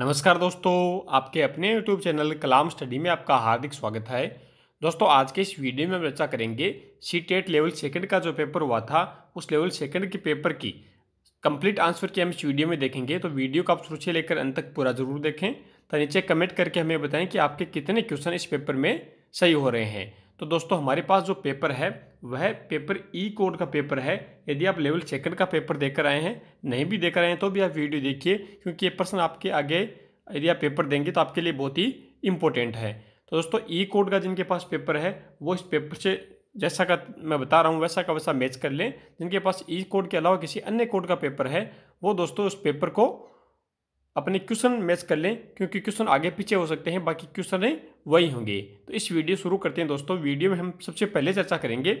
नमस्कार दोस्तों आपके अपने यूट्यूब चैनल कलाम स्टडी में आपका हार्दिक स्वागत है दोस्तों आज के इस वीडियो में हम चर्चा करेंगे C TET e level second का जो पेपर हुआ था उस लेवल सेकंड के पेपर की कंप्लीट आंसर की हम इस वीडियो में देखेंगे तो वीडियो को आप शुरू से लेकर अंत तक पूरा जरूर देखें तो नीचे कमेंट करके हमें बताएं कि आपके कितने क्वेश्चन इस पेपर में सही हो रहे हैं तो दोस्तों हमारे पास जो पेपर है वह पेपर ई कोड का पेपर है यदि आप लेवल सेकंड का पेपर देकर आए हैं नहीं भी देकर आए हैं तो भी आप वीडियो देखिए क्योंकि ये प्रश्न आपके आगे यदि आप पेपर देंगे तो आपके लिए बहुत ही इंपॉर्टेंट है तो दोस्तों ई e कोड का जिनके पास पेपर है वो इस पेपर से जैसा का मैं बता रहा हूँ वैसा का वैसा मैच कर लें जिनके पास ई e कोड के अलावा किसी अन्य कोड का पेपर है वो दोस्तों उस पेपर को अपने क्वेश्चन मैच कर लें क्योंकि क्वेश्चन आगे पीछे हो सकते हैं बाकी क्वेश्चन है वही होंगे तो इस वीडियो शुरू करते हैं दोस्तों वीडियो में हम सबसे पहले चर्चा करेंगे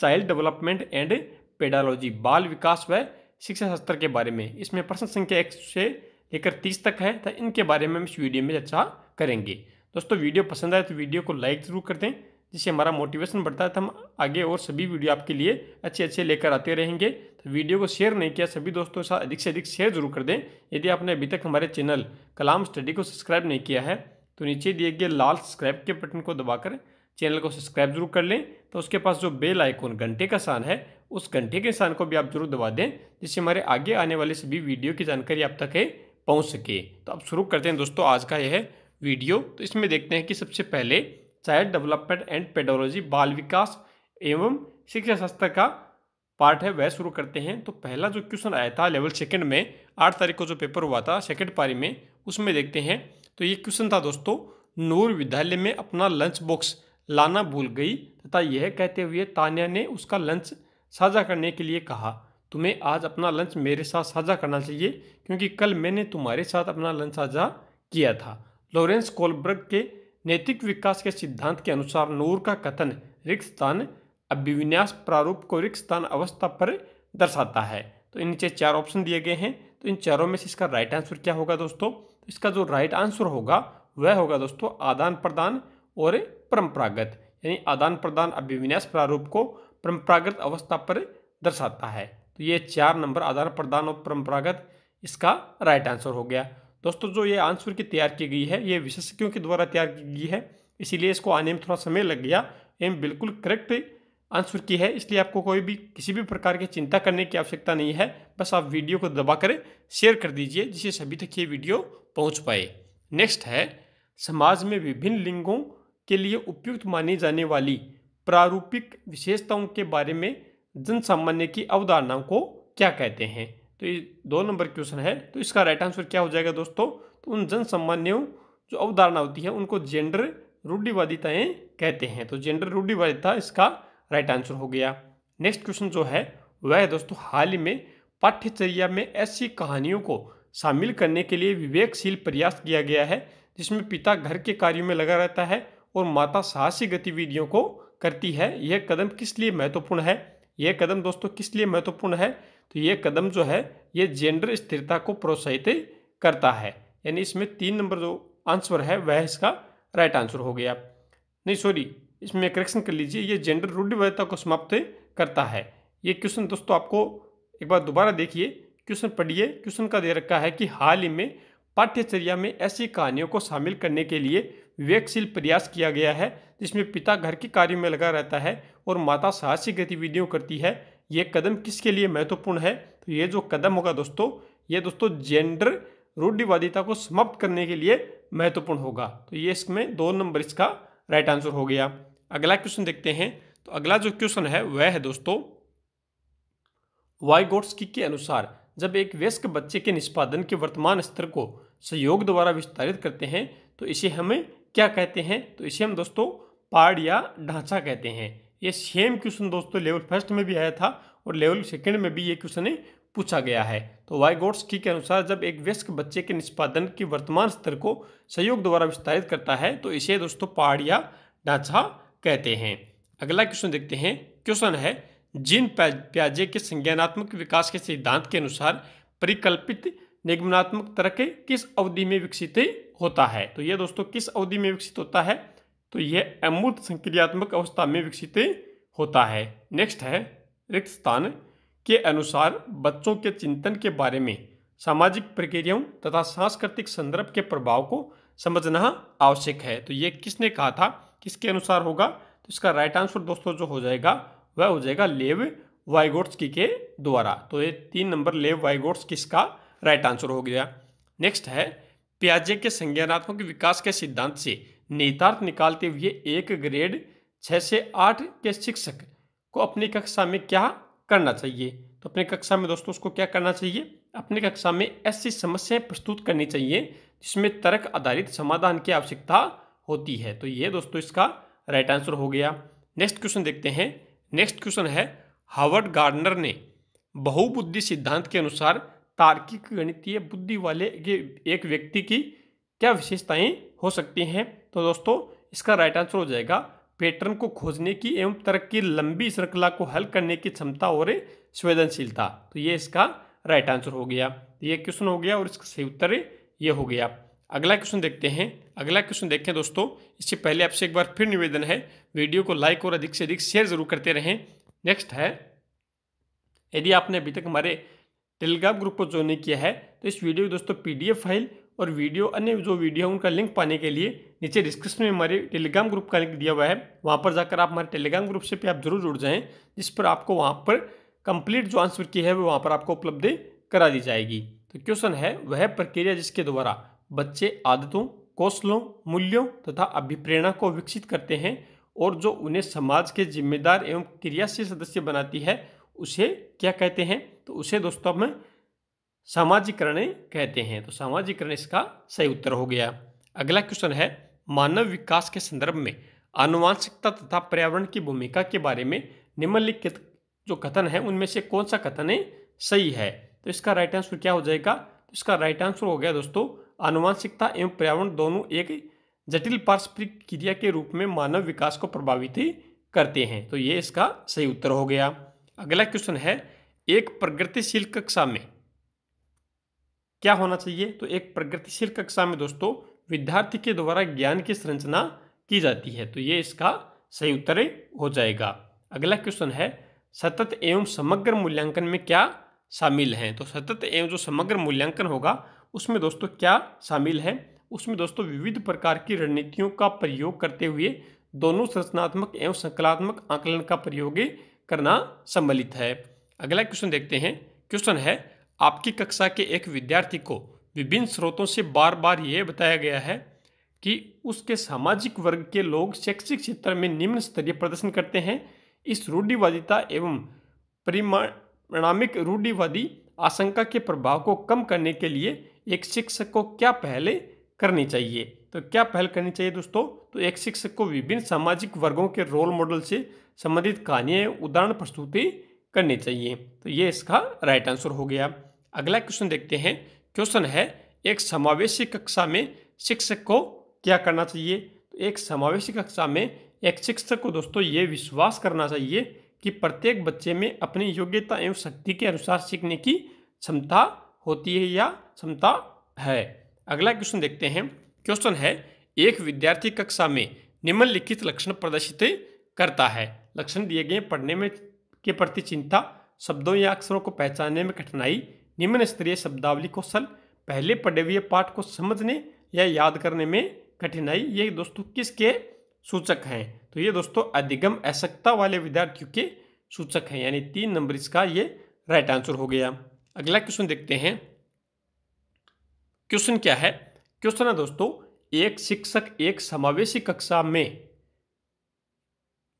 चाइल्ड डेवलपमेंट एंड पेडालॉजी बाल विकास व शिक्षा शास्त्र के बारे में इसमें प्रश्न संख्या एक से लेकर तीस तक है तो इनके बारे में हम इस वीडियो में चर्चा करेंगे दोस्तों वीडियो पसंद आए तो वीडियो को लाइक ज़रूर कर दें जिससे हमारा मोटिवेशन बढ़ता है तो हम आगे और सभी वीडियो आपके लिए अच्छे अच्छे लेकर आते रहेंगे तो वीडियो को शेयर नहीं किया सभी दोस्तों के साथ अधिक से अधिक शेयर जरूर कर दें यदि आपने अभी तक हमारे चैनल कलाम स्टडी को सब्सक्राइब नहीं किया है तो नीचे दिए गए लाल सब्सक्राइब के बटन को दबाकर चैनल को सब्सक्राइब जरूर कर लें तो उसके पास जो बेल आइकॉन घंटे का सान है उस घंटे के सान को भी आप जरूर दबा दें जिससे हमारे आगे आने वाले सभी वीडियो की जानकारी आप तक है पहुँच सके तो आप शुरू करते हैं दोस्तों आज का यह वीडियो तो इसमें देखते हैं कि सबसे पहले चाइल्ड डेवलपमेंट एंड पेडोलॉजी बाल विकास एवं शिक्षा शास्त्र का पार्ट है वह शुरू करते हैं तो पहला जो क्वेश्चन आया था लेवल सेकंड में आठ तारीख को जो पेपर हुआ था सेकंड पारी में उसमें देखते हैं तो ये क्वेश्चन था दोस्तों नूर विद्यालय में अपना लंच बॉक्स लाना भूल गई तथा यह कहते हुए तानिया ने उसका लंच साझा करने के लिए कहा तुम्हें आज अपना लंच मेरे साथ साझा करना चाहिए क्योंकि कल मैंने तुम्हारे साथ अपना लंच साझा किया था लॉरेंस कोलबर्ग के नैतिक विकास के सिद्धांत के अनुसार नूर का कथन रिक्स्थान अभिविन्यास प्रारूप को रिक्स्थान अवस्था पर दर्शाता है तो नीचे चार ऑप्शन दिए गए हैं तो इन चारों में से इसका राइट आंसर क्या होगा दोस्तों तो इसका जो राइट आंसर होगा वह होगा दोस्तों आदान प्रदान और परंपरागत यानी आदान प्रदान अभिविन्यास प्रारूप को परंपरागत अवस्था पर दर्शाता है तो ये चार नंबर आदान प्रदान और परंपरागत इसका राइट आंसर हो गया दोस्तों जो ये आंसर की तैयार की गई है ये विशेषज्ञों के द्वारा तैयार की गई है इसीलिए इसको आने में थोड़ा समय लग गया एम बिल्कुल करेक्ट आंसर की है इसलिए आपको कोई भी किसी भी प्रकार की चिंता करने की आवश्यकता नहीं है बस आप वीडियो को दबा कर शेयर कर दीजिए जिससे सभी तक ये वीडियो पहुँच पाए नेक्स्ट है समाज में विभिन्न लिंगों के लिए उपयुक्त मानी जाने वाली प्रारूपिक विशेषताओं के बारे में जन सामान्य की अवधारणाओं को क्या कहते हैं तो ये दो नंबर क्वेश्चन है तो इसका राइट आंसर क्या हो जाएगा दोस्तों तो उन जन जो अवधारणा होती है उनको जेंडर रूढ़िवादिताएं कहते हैं तो जेंडर रूढ़िवादिता इसका राइट आंसर हो गया नेक्स्ट क्वेश्चन जो है वह दोस्तों हाल ही में पाठ्यचर्या में ऐसी कहानियों को शामिल करने के लिए विवेकशील प्रयास किया गया है जिसमें पिता घर के कार्यों में लगा रहता है और माता साहसी गतिविधियों को करती है यह कदम किस लिए महत्वपूर्ण है यह कदम दोस्तों किस लिए महत्वपूर्ण है तो ये कदम जो है ये जेंडर स्थिरता को प्रोत्साहित करता है यानी इसमें तीन नंबर जो आंसर है वह इसका राइट आंसर हो गया नहीं सॉरी इसमें करेक्शन कर लीजिए ये जेंडर रूढ़िवादिता को समाप्त करता है ये क्वेश्चन दोस्तों आपको एक बार दोबारा देखिए क्वेश्चन पढ़िए क्वेश्चन का दे रखा है कि हाल ही में पाठ्यचर्या में ऐसी कहानियों को शामिल करने के लिए विवेकशील प्रयास किया गया है जिसमें पिता घर के कार्य में लगा रहता है और माता साहसिक गतिविधियों करती है ये कदम किसके लिए महत्वपूर्ण है तो ये जो कदम होगा दोस्तों ये दोस्तों जेंडर रूढ़िवादिता को समाप्त करने के लिए महत्वपूर्ण होगा तो ये इसमें दो नंबर इसका राइट आंसर हो गया अगला क्वेश्चन देखते हैं तो अगला जो क्वेश्चन है वह है दोस्तों वाइगोट्सकी के अनुसार जब एक व्यस्क बच्चे के निष्पादन के वर्तमान स्तर को सहयोग द्वारा विस्तारित करते हैं तो इसे हमें क्या कहते हैं तो इसे हम दोस्तों पाड़ या ढांचा कहते हैं ये सेम क्वेश्चन दोस्तों लेवल फर्स्ट में भी आया था और लेवल सेकेंड में भी ये क्वेश्चन पूछा गया है तो वाई गोड्स की के अनुसार जब एक व्यस्क बच्चे के निष्पादन की वर्तमान स्तर को सहयोग द्वारा विस्तारित करता है तो इसे दोस्तों पहाड़ या ढांचा कहते हैं अगला क्वेश्चन देखते हैं क्वेश्चन है जिन प्याजे के संज्ञानात्मक विकास के सिद्धांत के अनुसार परिकल्पित निगमनात्मक तर्क किस अवधि में विकसित होता है तो यह दोस्तों किस अवधि में विकसित होता है तो यह अमूर्त संक्रियात्मक अवस्था में विकसित होता है नेक्स्ट है रिक्त स्थान के अनुसार बच्चों के चिंतन के बारे में सामाजिक प्रक्रियाओं तथा सांस्कृतिक संदर्भ के प्रभाव को समझना आवश्यक है तो ये किसने कहा था किसके अनुसार होगा तो इसका राइट आंसर दोस्तों जो हो जाएगा वह हो जाएगा लेव की के द्वारा तो ये तीन नंबर लेव वाइगोट्स किसका राइट आंसर हो गया नेक्स्ट है प्याजे के संज्ञानात्मक विकास के सिद्धांत से निहितार्थ निकालते हुए एक ग्रेड छः से आठ के शिक्षक को अपनी कक्षा में क्या करना चाहिए तो अपनी कक्षा में दोस्तों उसको क्या करना चाहिए अपनी कक्षा में ऐसी समस्याएं प्रस्तुत करनी चाहिए जिसमें तर्क आधारित समाधान की आवश्यकता होती है तो ये दोस्तों इसका राइट आंसर हो गया नेक्स्ट क्वेश्चन देखते हैं नेक्स्ट क्वेश्चन है हावर्ड गार्डनर ने बहुबुद्धि सिद्धांत के अनुसार तार्किक गणितीय बुद्धि वाले एक व्यक्ति की क्या विशेषताएं हो सकती हैं तो दोस्तों इसका राइट आंसर हो जाएगा पैटर्न को खोजने की एवं तर्क की लंबी श्रृंखला को हल करने की क्षमता और संवेदनशीलता तो ये इसका राइट आंसर हो गया तो ये क्वेश्चन हो गया और इसका सही उत्तर ये हो गया अगला क्वेश्चन देखते हैं अगला क्वेश्चन देखें दोस्तों इससे पहले आपसे एक बार फिर निवेदन है वीडियो को लाइक और अधिक से अधिक शेयर जरूर करते रहें नेक्स्ट है यदि आपने अभी तक हमारे टेलीग्राम ग्रुप को ज्वाइन नहीं किया है तो इस वीडियो दोस्तों पीडीएफ फाइल और वीडियो अन्य जो वीडियो है उनका लिंक पाने के लिए नीचे डिस्क्रिप्शन में हमारे टेलीग्राम ग्रुप का लिंक दिया हुआ है वहाँ पर जाकर आप हमारे टेलीग्राम ग्रुप से भी आप जरूर जुड़ जाएँ जिस पर आपको वहाँ पर कंप्लीट जो आंसर की है वो वहाँ पर आपको उपलब्ध करा दी जाएगी तो क्वेश्चन है वह प्रक्रिया जिसके द्वारा बच्चे आदतों कौशलों मूल्यों तथा अभिप्रेरणा को विकसित करते हैं और जो उन्हें समाज के जिम्मेदार एवं क्रियाशील सदस्य बनाती है उसे क्या कहते हैं तो उसे दोस्तों में सामाजिकरण कहते हैं तो सामाजिकरण इसका सही उत्तर हो गया अगला क्वेश्चन है मानव विकास के संदर्भ में आनुवांशिकता तथा पर्यावरण की भूमिका के बारे में निम्नलिखित जो कथन है उनमें से कौन सा कथन है सही है तो इसका राइट आंसर क्या हो जाएगा तो इसका राइट आंसर हो गया दोस्तों आनुवांशिकता एवं पर्यावरण दोनों एक जटिल पारस्परिक क्रिया के रूप में मानव विकास को प्रभावित करते हैं तो ये इसका सही उत्तर हो गया अगला क्वेश्चन है एक प्रगतिशील कक्षा में क्या होना चाहिए तो एक प्रगतिशील कक्षा में दोस्तों विद्यार्थी के द्वारा ज्ञान की संरचना की जाती है तो ये इसका सही उत्तर हो जाएगा अगला क्वेश्चन है सतत एवं समग्र मूल्यांकन में क्या शामिल है तो सतत एवं जो समग्र मूल्यांकन होगा उसमें दोस्तों क्या शामिल है उसमें दोस्तों विविध प्रकार की रणनीतियों का प्रयोग करते हुए दोनों संरचनात्मक एवं संकलात्मक आकलन का प्रयोग करना सम्मिलित है अगला क्वेश्चन देखते हैं क्वेश्चन है आपकी कक्षा के एक विद्यार्थी को विभिन्न स्रोतों से बार बार ये बताया गया है कि उसके सामाजिक वर्ग के लोग शैक्षिक क्षेत्र में निम्न स्तरीय प्रदर्शन करते हैं इस रूढ़िवादिता एवं परिणामिक रूढ़िवादी आशंका के प्रभाव को कम करने के लिए एक शिक्षक को क्या पहले करनी चाहिए तो क्या पहल करनी चाहिए दोस्तों तो एक शिक्षक को विभिन्न सामाजिक वर्गों के रोल मॉडल से संबंधित कहानियाँ उदाहरण प्रस्तुति करनी चाहिए तो ये इसका राइट आंसर हो गया अगला क्वेश्चन देखते हैं क्वेश्चन है एक समावेशी कक्षा में शिक्षक को क्या करना चाहिए तो एक समावेशी कक्षा में एक शिक्षक को दोस्तों ये विश्वास करना चाहिए कि प्रत्येक बच्चे में अपनी योग्यता एवं शक्ति के अनुसार सीखने की क्षमता होती है या क्षमता है अगला क्वेश्चन देखते हैं क्वेश्चन है एक विद्यार्थी कक्षा में निम्नलिखित लक्षण प्रदर्शित करता है लक्षण दिए गए पढ़ने में के प्रति चिंता शब्दों या अक्षरों को पहचानने में कठिनाई निम्न स्तरीय शब्दावली कौशल पहले पढ़े हुए पाठ को समझने या याद करने में कठिनाई ये दोस्तों किसके सूचक हैं तो ये दोस्तों अधिगम आशक्ता वाले विद्यार्थियों के सूचक हैं यानी तीन नंबर इसका ये राइट आंसर हो गया अगला क्वेश्चन देखते हैं क्वेश्चन क्या है क्वेश्चन है दोस्तों एक शिक्षक एक समावेशी कक्षा में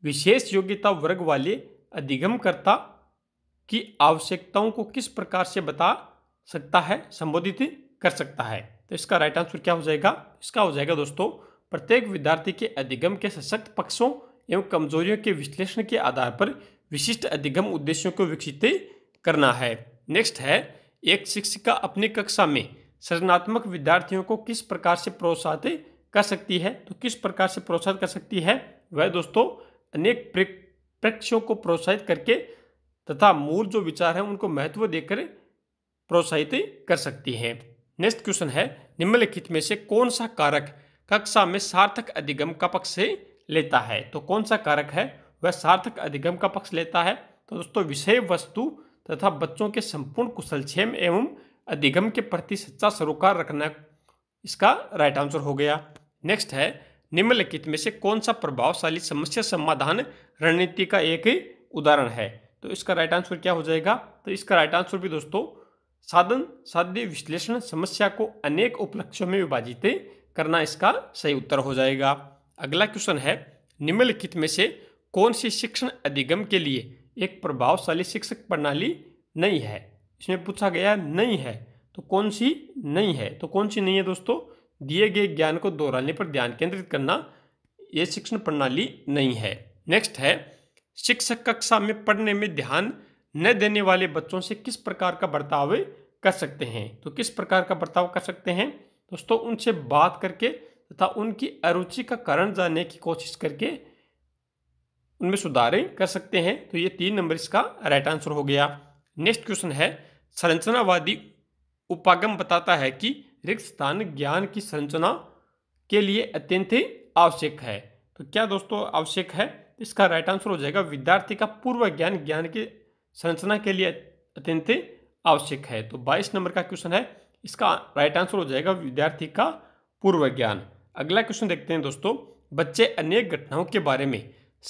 विशेष योग्यता वर्ग वाले अधिगमकर्ता की आवश्यकताओं को किस प्रकार से बता सकता है संबोधित कर सकता है तो इसका राइट आंसर क्या हो जाएगा इसका हो जाएगा दोस्तों प्रत्येक विद्यार्थी के अधिगम के सशक्त पक्षों एवं कमजोरियों के विश्लेषण के आधार पर विशिष्ट अधिगम उद्देश्यों को विकसित करना है नेक्स्ट है एक शिक्षिका अपनी कक्षा में सृजनात्मक विद्यार्थियों को किस प्रकार से प्रोत्साहित कर सकती है तो किस प्रकार से प्रोत्साहित कर सकती है वह दोस्तों अनेक प्रेक्षकों को प्रोत्साहित करके तथा मूल जो विचार है उनको महत्व देकर प्रोत्साहित कर सकती हैं नेक्स्ट क्वेश्चन है निम्नलिखित में से कौन सा कारक कक्षा में सार्थक अधिगम का पक्ष लेता है तो कौन सा कारक है वह सार्थक अधिगम का पक्ष लेता है तो दोस्तों विषय वस्तु तथा बच्चों के संपूर्ण कुशल क्षेम एवं अधिगम के प्रति सच्चा सरोकार रखना इसका राइट आंसर हो गया नेक्स्ट है निम्नलिखित में से कौन सा प्रभावशाली समस्या समाधान रणनीति का एक उदाहरण है तो इसका राइट आंसर क्या हो जाएगा तो इसका राइट आंसर भी दोस्तों साधन साध्य विश्लेषण समस्या को अनेक उपलक्ष्यों में विभाजित करना इसका सही उत्तर हो जाएगा अगला क्वेश्चन है निम्नलिखित में से कौन सी शिक्षण अधिगम के लिए एक प्रभावशाली शिक्षक प्रणाली नहीं है इसमें पूछा गया नहीं है तो कौन सी नहीं है तो कौन सी नहीं है दोस्तों दिए गए ज्ञान को दोहराने पर ध्यान केंद्रित करना ये शिक्षण प्रणाली नहीं है नेक्स्ट है शिक्षक कक्षा में पढ़ने में ध्यान न देने वाले बच्चों से किस प्रकार का बर्ताव कर सकते हैं तो किस प्रकार का बर्ताव कर सकते हैं दोस्तों उनसे बात करके तथा उनकी अरुचि का कारण जानने की कोशिश करके उनमें सुधारें कर सकते हैं तो ये तीन नंबर इसका राइट आंसर हो गया नेक्स्ट क्वेश्चन है संरचनावादी उपागम बताता है कि रिक्त स्थान ज्ञान की संरचना के लिए अत्यंत आवश्यक है तो क्या दोस्तों आवश्यक है इसका राइट आंसर हो जाएगा विद्यार्थी का पूर्व ज्ञान ज्ञान की संरचना के लिए अत्यंत आवश्यक है तो बाईस नंबर का क्वेश्चन है इसका राइट आंसर हो जाएगा विद्यार्थी का पूर्व ज्ञान अगला क्वेश्चन देखते हैं दोस्तों बच्चे अनेक घटनाओं के बारे में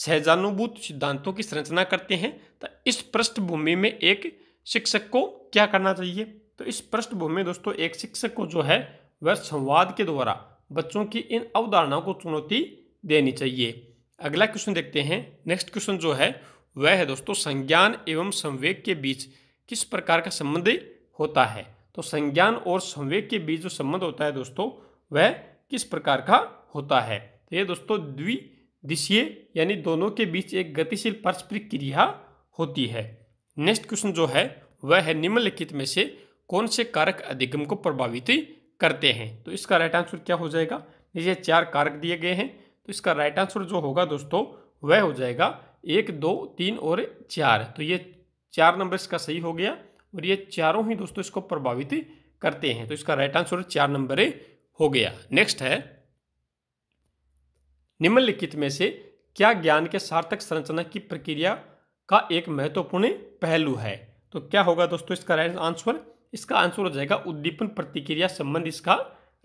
सहजानुभूत सिद्धांतों की संरचना करते हैं तो इस पृष्ठभूमि में एक शिक्षक को क्या करना चाहिए तो इस पृष्ठभूमि में दोस्तों एक शिक्षक को जो है वह संवाद के द्वारा बच्चों की इन अवधारणाओं को चुनौती देनी चाहिए अगला क्वेश्चन देखते हैं नेक्स्ट क्वेश्चन जो है वह है दोस्तों संज्ञान एवं संवेग के बीच किस प्रकार का संबंध होता है तो संज्ञान और संवेग के बीच जो संबंध होता है दोस्तों वह किस प्रकार का होता है तो ये दोस्तों द्विदिशीय यानी दोनों के बीच एक गतिशील पारस्परिक क्रिया होती है नेक्स्ट क्वेश्चन जो है वह है निम्नलिखित में से कौन से कारक अधिगम को प्रभावित करते हैं तो इसका राइट आंसर क्या हो जाएगा नीचे चार कारक दिए गए हैं तो इसका राइट आंसर जो होगा दोस्तों वह हो जाएगा एक दो तीन और चार तो ये चार नंबर इसका सही हो गया और ये चारों ही दोस्तों इसको प्रभावित करते हैं तो इसका राइट आंसर चार नंबर हो गया नेक्स्ट है निम्नलिखित में से क्या ज्ञान के सार्थक संरचना की प्रक्रिया का एक महत्वपूर्ण पहलू है तो क्या होगा दोस्तों इसका राइट आंसर इसका आंसर हो जाएगा उद्दीपन प्रतिक्रिया संबंध इसका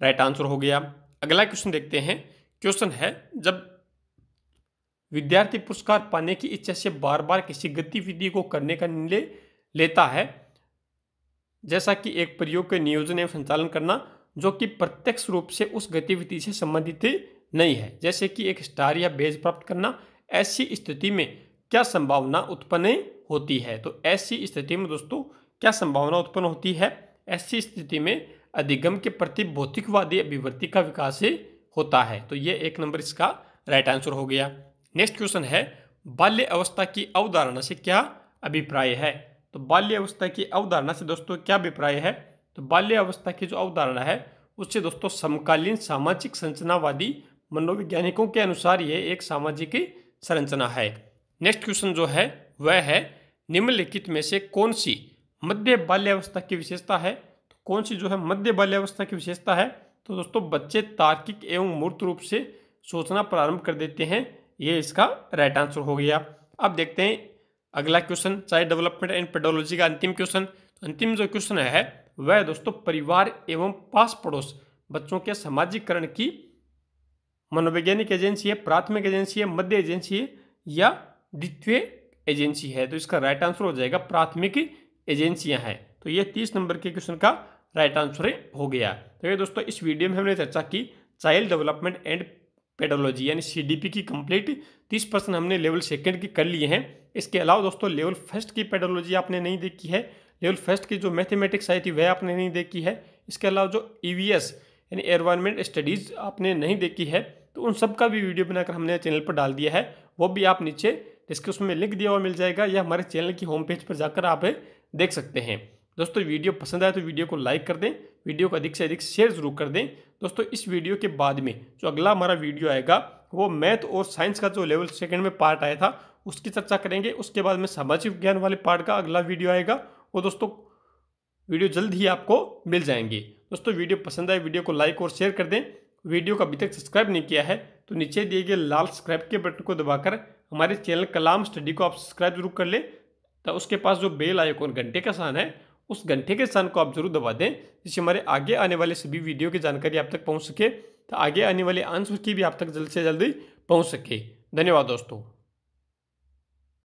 राइट आंसर हो गया अगला क्वेश्चन देखते हैं क्वेश्चन है जब विद्यार्थी पुरस्कार पाने की इच्छा से बार बार किसी गतिविधि को करने का निर्णय लेता है जैसा कि एक प्रयोग के नियोजन एवं संचालन करना जो कि प्रत्यक्ष रूप से उस गतिविधि से संबंधित नहीं है जैसे कि एक स्टार या बेज प्राप्त करना ऐसी स्थिति में क्या संभावना उत्पन्न होती है तो ऐसी स्थिति में दोस्तों क्या संभावना उत्पन्न होती है ऐसी स्थिति में अधिगम के प्रति भौतिकवादी अभिवृत्ति का विकास होता है तो ये एक नंबर इसका राइट आंसर हो गया नेक्स्ट क्वेश्चन है बाल्य अवस्था की अवधारणा से क्या अभिप्राय है तो बाल्य अवस्था की अवधारणा से दोस्तों क्या अभिप्राय है तो बाल्य अवस्था की जो अवधारणा है उससे दोस्तों समकालीन सामाजिक संरचनावादी मनोवैज्ञानिकों के अनुसार ये एक सामाजिक संरचना है नेक्स्ट क्वेश्चन जो है वह है निम्नलिखित में से कौन सी मध्य बाल्यावस्था की विशेषता है तो कौन सी जो है मध्य बाल्यावस्था की विशेषता है तो दोस्तों बच्चे तार्किक एवं मूर्त रूप से सोचना प्रारंभ कर देते हैं ये इसका राइट आंसर हो गया अब देखते हैं अगला question child development and pedology का अंतिम क्वेश्चन तो अंतिम जो क्वेश्चन है वह दोस्तों परिवार एवं पास पड़ोस बच्चों के सामाजिकरण की मनोवैज्ञानिक एजेंसी है प्राथमिक एजेंसी है मध्य एजेंसी है या द्वितीय एजेंसी है तो इसका राइट आंसर हो जाएगा प्राथमिक एजेंसियां हैं तो ये तीस नंबर के क्वेश्चन का राइट आंसर हो गया तो ये दोस्तों इस वीडियो में हमने चर्चा की चाइल्ड डेवलपमेंट एंड पेडोलॉजी यानी सीडीपी की कंप्लीट तीस परसेंट हमने लेवल सेकंड की कर लिए हैं इसके अलावा दोस्तों लेवल फर्स्ट की पेडोलॉजी आपने नहीं देखी है लेवल फर्स्ट की जो मैथमेटिक्स आई थी वह आपने नहीं देखी है इसके अलावा जो ई e यानी एनवायरमेंट स्टडीज़ आपने नहीं देखी है तो उन सब का भी वीडियो बनाकर हमने चैनल पर डाल दिया है वो भी आप नीचे डिस्क्रिप्शन में लिंक दिया हुआ मिल जाएगा या हमारे चैनल की होम पेज पर जाकर आप देख सकते हैं दोस्तों वीडियो पसंद आए तो वीडियो को लाइक कर दें वीडियो को अधिक से अधिक शेयर जरूर कर दें दोस्तों इस वीडियो के बाद में जो अगला हमारा वीडियो आएगा वो मैथ और साइंस का जो लेवल सेकंड में पार्ट आया था उसकी चर्चा करेंगे उसके बाद में सामाजिक विज्ञान वाले पार्ट का अगला वीडियो आएगा वो दोस्तों वीडियो जल्द ही आपको मिल जाएंगे दोस्तों वीडियो पसंद आए वीडियो को लाइक और शेयर कर दें वीडियो को अभी तक सब्सक्राइब नहीं किया है तो नीचे दिए गए लाल सब्सक्राइब के बटन को दबाकर हमारे चैनल कलाम स्टडी को आप सब्सक्राइब जरूर कर लें तो उसके पास जो बेल आइकॉन घंटे का सान है उस घंटे के स्थान को आप जरूर दबा दें जिससे हमारे आगे आने वाले सभी वीडियो की जानकारी आप तक पहुँच सके तो आगे आने वाले आंसर की भी आप तक जल्द से जल्दी पहुँच सके धन्यवाद दोस्तों